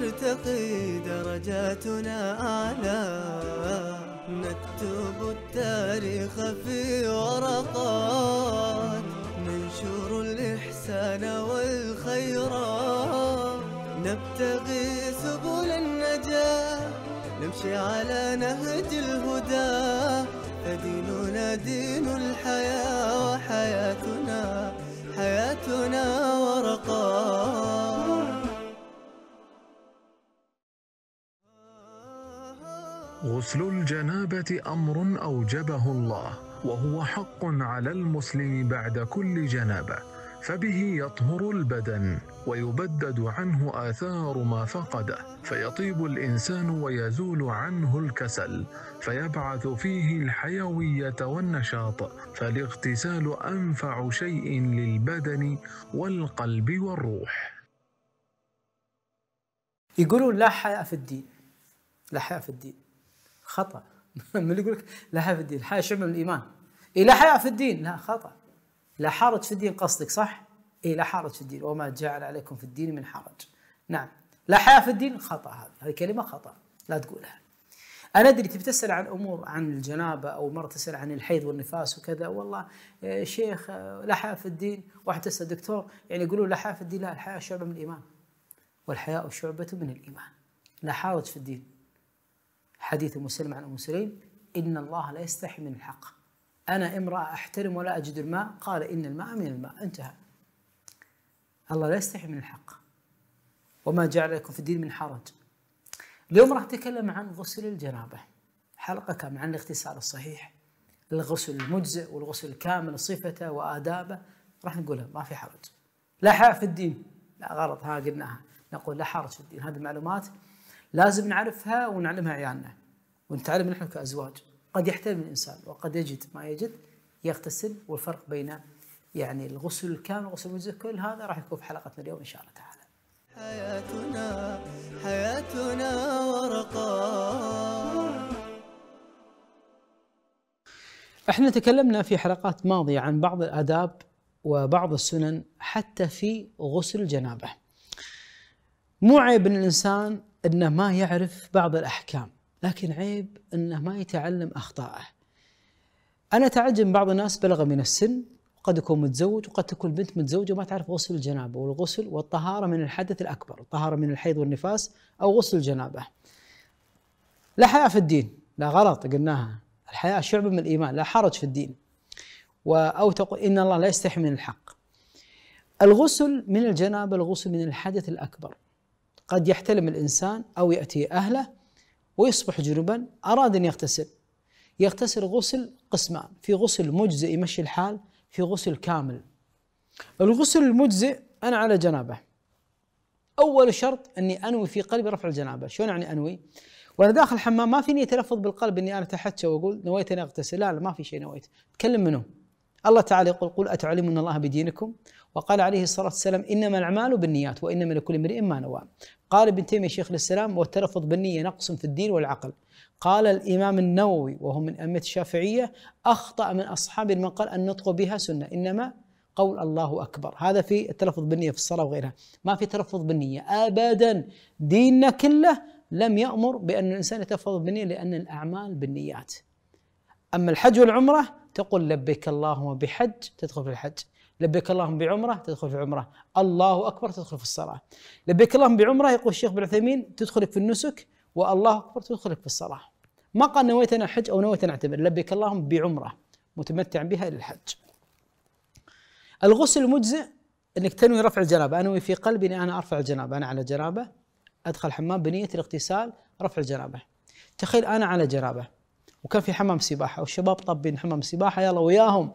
ترتقي درجاتنا أعلى نكتب التاريخ في ورقات ننشر الإحسان والخيرات نبتغي سبل النجاة نمشي على نهج الهدى فديننا دين الحياة وحياتنا حياتنا ورقات غسل الجنابه امر اوجبه الله وهو حق على المسلم بعد كل جنابه فبه يطهر البدن ويبدد عنه اثار ما فقده فيطيب الانسان ويزول عنه الكسل فيبعث فيه الحيويه والنشاط فالاغتسال انفع شيء للبدن والقلب والروح يقولون لا حياء في الدين لا حياء في الدين خطا من اللي يقول لك لا حياء في الدين الحياء شعبه من الايمان اي لا حياء في الدين لا خطا لا حرج في الدين قصدك صح اي لا حرج في الدين وما جعل عليكم في الدين من حرج نعم لا حياء في الدين خطا هذه هذه كلمه خطا لا تقولها انا ادري تبي تسال عن امور عن الجنابه او مره تسال عن الحيض والنفاس وكذا والله إيه، شيخ آه، لا حياء في الدين واحد تسال دكتور يعني يقولون لا حياء في الدين لا الحياء شعبه من الايمان والحياء شعبه من الايمان لا حرج في الدين حديث سلمة عن ام سليم ان الله لا يستحي من الحق انا امراه احترم ولا اجد الماء قال ان الماء من الماء انتهى الله لا يستحي من الحق وما جعل لكم في الدين من حرج اليوم راح اتكلم عن غسل الجنابه حلقه كامله عن الاغتسال الصحيح الغسل المجزئ والغسل الكامل صفته وادابه راح نقولها ما في حرج لا حرج في الدين لا غلط ها قلناها نقول لا حرج في الدين هذه معلومات لازم نعرفها ونعلمها عيالنا ونتعلم نحن كأزواج قد يحترم الإنسان وقد يجد ما يجد يغتسل والفرق بين يعني الغسل الكامل والغسل المجزئ كل هذا راح يكون في حلقتنا اليوم إن شاء الله تعالى حياتنا حياتنا ورقاء احنا تكلمنا في حلقات ماضية عن بعض الآداب وبعض السنن حتى في غسل الجنابة مو عيب ان الإنسان انه ما يعرف بعض الاحكام لكن عيب انه ما يتعلم اخطائه انا تعجب بعض الناس بلغ من السن قد يكون متزوج وقد تكون بنت متزوجة وما تعرف غسل الجنابة والغسل والطهارة من الحدث الأكبر الطهارة من الحيض والنفاس أو غسل الجنابة لا حياء في الدين لا غلط قلناها الحياء شعبة من الإيمان لا حرج في الدين أو تقول إن الله لا يستحي من الحق الغسل من الجنابة الغسل من الحدث الأكبر قد يحتلم الإنسان أو يأتي أهله ويصبح جنبا أراد أن يغتسل يغتسل غسل قسمان في غسل مجزئ يمشي الحال في غسل كامل الغسل المجزئ أنا على جنابة أول شرط أني أنوي في قلبي رفع الجنابة شلون يعني أنوي؟ وانا داخل الحمام ما فيني تلفظ بالقلب اني انا اتحدى واقول نويت اني اغتسل لا لا ما في شيء نويت تكلم منه الله تعالى يقول قل اتعلمون الله بدينكم وقال عليه الصلاة والسلام إنما الأعمال بالنيات وإنما لكل امرئ ما نوى قال ابن تيمية شيخ الإسلام والتلفظ بالنية نقص في الدين والعقل قال الإمام النووي وهو من أمة الشافعية أخطأ من أصحاب من قال أن نطق بها سنة إنما قول الله أكبر هذا في التلفظ بالنية في الصلاة وغيرها ما في تلفظ بالنية أبدا ديننا كله لم يأمر بأن الإنسان يتلفظ بالنية لأن الأعمال بالنيات أما الحج والعمرة تقول لبيك اللهم بحج تدخل في الحج لبيك اللهم بعمره تدخل في عمره الله اكبر تدخل في الصلاه لبيك اللهم بعمره يقول الشيخ بن عثيمين تدخلك في النسك والله اكبر تدخلك في الصلاه ما قال نويت انا حج او نويت انا اعتمر لبيك اللهم بعمره متمتعا بها للحج الغسل المجزئ انك تنوي رفع الجنابه انوي في قلبي اني انا ارفع الجنابه انا على جنابه ادخل حمام بنيه الاغتسال رفع الجنابه تخيل انا على جنابه وكان في حمام سباحه والشباب طابين حمام سباحه يلا وياهم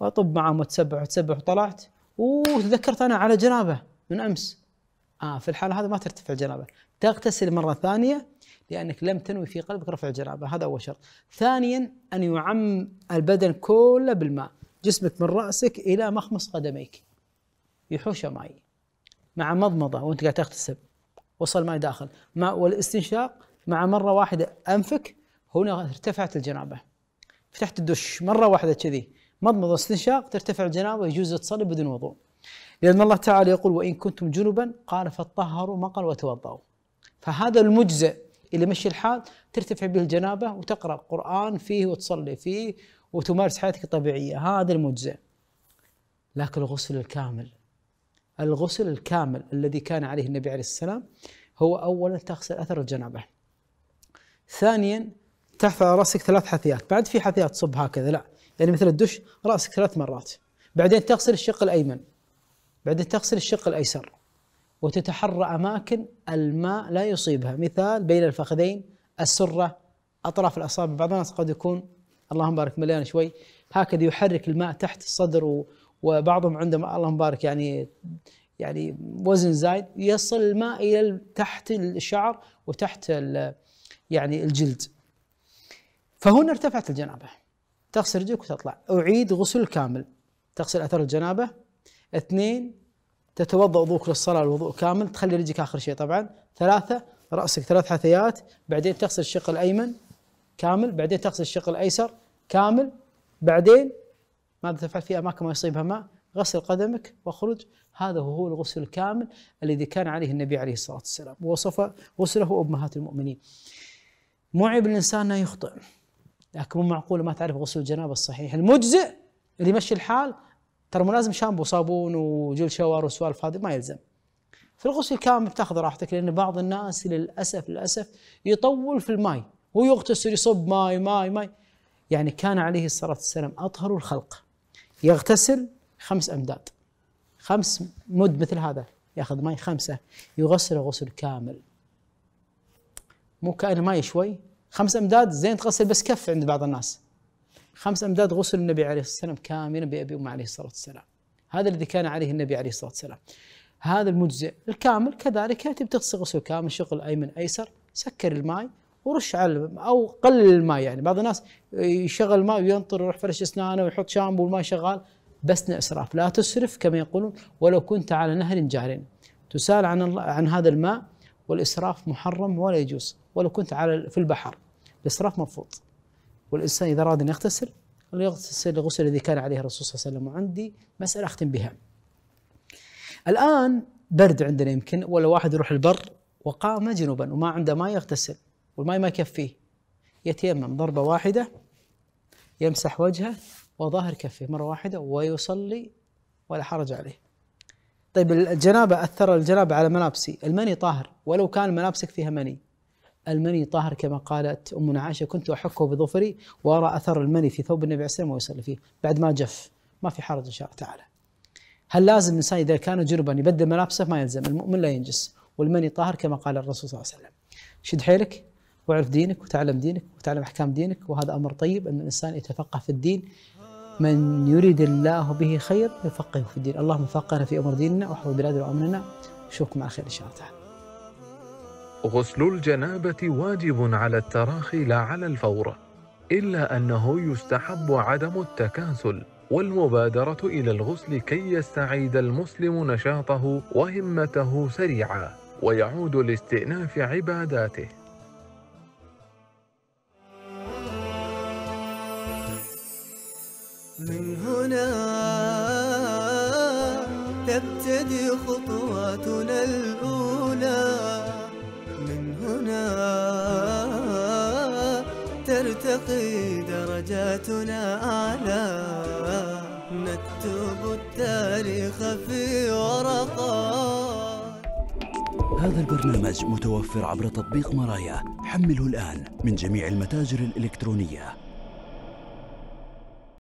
واطب معهم واتسبح واتسبح وطلعت وتذكرت انا على جنابه من امس اه في الحاله هذا ما ترتفع الجنابه تغتسل مره ثانيه لانك لم تنوي في قلبك رفع الجنابه هذا اول شرط ثانيا ان يعم البدن كله بالماء جسمك من راسك الى مخمص قدميك يحوش ماي مع مضمضه وانت قاعد تغتسل وصل ماي داخل مع والاستنشاق مع مره واحده انفك هنا ارتفعت الجنابه فتحت الدش مره واحده كذي مضمضة استنشاق ترتفع الجنابة ويجوز تصلي بدون وضوء لأن الله تعالى يقول وإن كنتم جنبا قال فطهروا ما قال وتوضأوا فهذا المجزئ اللي مشي الحال ترتفع به الجنابة وتقرأ قرآن فيه وتصلي فيه وتمارس حياتك الطبيعية هذا المجزئ لكن الغسل الكامل الغسل الكامل الذي كان عليه النبي عليه السلام هو أولا تغسل أثر الجنابة ثانيا تحفظ على رأسك ثلاث حثيات بعد في حثيات صب هكذا لا يعني مثل تدش راسك ثلاث مرات بعدين تغسل الشق الايمن بعدين تغسل الشق الايسر وتتحرى اماكن الماء لا يصيبها مثال بين الفخذين السره اطراف الاصابع بعض الناس قد يكون اللهم بارك مليان شوي هكذا يحرك الماء تحت الصدر وبعضهم عندهم اللهم بارك يعني يعني وزن زايد يصل الماء الى تحت الشعر وتحت يعني الجلد فهنا ارتفعت الجنابه تغسل رجلك وتطلع أعيد غسل كامل تغسل أثر الجنابة اثنين تتوضأ وضوءك للصلاة الوضوء كامل تخلي رجلك آخر شيء طبعا ثلاثة رأسك ثلاث حثيات بعدين تغسل الشق الأيمن كامل بعدين تغسل الشق الأيسر كامل بعدين ماذا تفعل في أماكن ما يصيبها ماء غسل قدمك واخرج هذا هو الغسل الكامل الذي كان عليه النبي عليه الصلاة والسلام ووصف غسله أمهات المؤمنين معيب الإنسان أنه يخطئ لكن مو معقول ما تعرف غسل الجنابه الصحيح المجزئ اللي يمشي الحال ترى مو لازم شامبو وصابون وجل شاور وسوالف هذه ما يلزم في الغسل الكامل بتاخذ راحتك لان بعض الناس للاسف للاسف يطول في الماي هو يغتسل يصب ماي ماي ماي يعني كان عليه الصلاه والسلام اطهر الخلق يغتسل خمس امداد خمس مد مثل هذا ياخذ ماي خمسه يغسل غسل كامل مو كانه ماي شوي خمس امداد زين تغسل بس كف عند بعض الناس خمس امداد غسل النبي عليه الصلاه والسلام كاملا بابي وامي عليه الصلاه والسلام هذا الذي كان عليه النبي عليه الصلاه والسلام هذا المجزئ الكامل كذلك ياتي تغسل غسل كامل شغل ايمن ايسر سكر الماي ورش على او قلل الماء يعني بعض الناس يشغل الماء وينطر ويروح فرش اسنانه ويحط شامبو والماء شغال بس اسراف لا تسرف كما يقولون ولو كنت على نهر جار تسال عن عن هذا الماء والاسراف محرم ولا يجوز ولو كنت على في البحر الإسراف مرفوض والإنسان إذا أراد أن يغتسل يغتسل الغسل الذي كان عليه الرسول صلى الله عليه وسلم وعندي مسألة أختم بها الآن برد عندنا يمكن ولا واحد يروح البر وقام جنوبا وما عنده ماء يغتسل والماء ما يكفيه يتيمم ضربة واحدة يمسح وجهه وظاهر كفه مرة واحدة ويصلي ولا حرج عليه طيب الجنابة أثر الجنابة على ملابسي المني طاهر ولو كان ملابسك فيها مني المني طاهر كما قالت امنا عائشه كنت احكه بظفري وارى اثر المني في ثوب النبي عليه والسلام ويصلي فيه بعد ما جف ما في حرج ان شاء الله تعالى هل لازم الانسان اذا كان جربا يبدل ملابسه ما يلزم المؤمن لا ينجس والمني طاهر كما قال الرسول صلى الله عليه وسلم شد حيلك واعرف دينك وتعلم دينك وتعلم احكام دينك وهذا امر طيب ان الانسان يتفقه في الدين من يريد الله به خير يفقهه في الدين اللهم فقهنا في امر ديننا واحفظ بلادنا وامننا نشوفكم على خير ان شاء الله تعالى غسل الجنابة واجب على التراخي لا على الفور إلا أنه يستحب عدم التكاسل والمبادرة إلى الغسل كي يستعيد المسلم نشاطه وهمته سريعا ويعود لاستئناف عباداته من هنا تبتدي خطواتنا الأولى نرتقي درجاتنا أعلى نكتب التاريخ في ورقات هذا البرنامج متوفر عبر تطبيق مرايا حمله الآن من جميع المتاجر الإلكترونية